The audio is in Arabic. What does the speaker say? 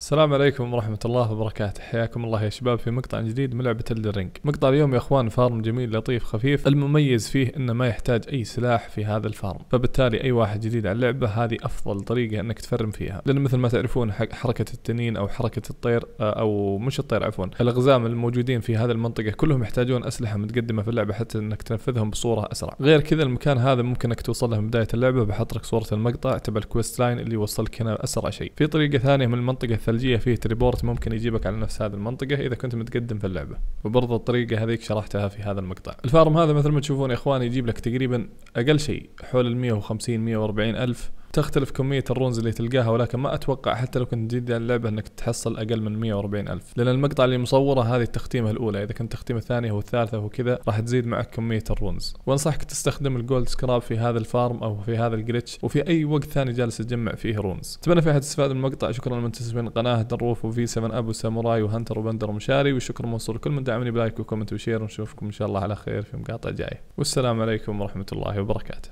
السلام عليكم ورحمة الله وبركاته، حياكم الله يا شباب في مقطع جديد من لعبة الرينج، مقطع اليوم يا اخوان فارم جميل لطيف خفيف، المميز فيه انه ما يحتاج اي سلاح في هذا الفارم، فبالتالي اي واحد جديد على اللعبة هذه افضل طريقة انك تفرم فيها، لان مثل ما تعرفون حركة التنين او حركة الطير آه، او مش الطير عفوا، الاقزام الموجودين في هذه المنطقة كلهم يحتاجون اسلحة متقدمة في اللعبة حتى انك تنفذهم بصورة اسرع، غير كذا المكان هذا ممكن انك توصل له من بداية اللعبة بحط لك صورة المقطع تبع الكويست لاين اللي يوصلك هنا اسرع شيء، في طريقة ثانية من المنطقة الثلجيه فيه تريبورت ممكن يجيبك على نفس هذه المنطقه اذا كنت متقدم في اللعبه وبرضه الطريقه هذيك شرحتها في هذا المقطع الفارم هذا مثل ما تشوفون يا اخوان يجيب لك تقريبا اقل شيء حول ال 150 140 الف تختلف كمية الرونز اللي تلقاها ولكن ما أتوقع حتى لو كنت جديد على اللعبة أنك تحصل أقل من 140 ألف لأن المقطع اللي مصوره هذه التختيمة الأولى إذا كنت تختيمة الثانية والثالثة وكذا راح تزيد معك كمية الرونز وأنصحك تستخدم الجولد سكراب في هذا الفارم أو في هذا الجلتش وفي أي وقت ثاني جالس تجمع فيه رونز أتمنى في أحد استفاد من المقطع شكرا لمنتسبين القناة دروف وفي 7 أبو ساموراي وهنتر وبندر ومشاري وشكرا موصول كل من دعمني بلايك وكومنت وشير ونشوفكم إن شاء الله على خير في مقاطع جاية والسلام عليكم ورحمة الله وبركاته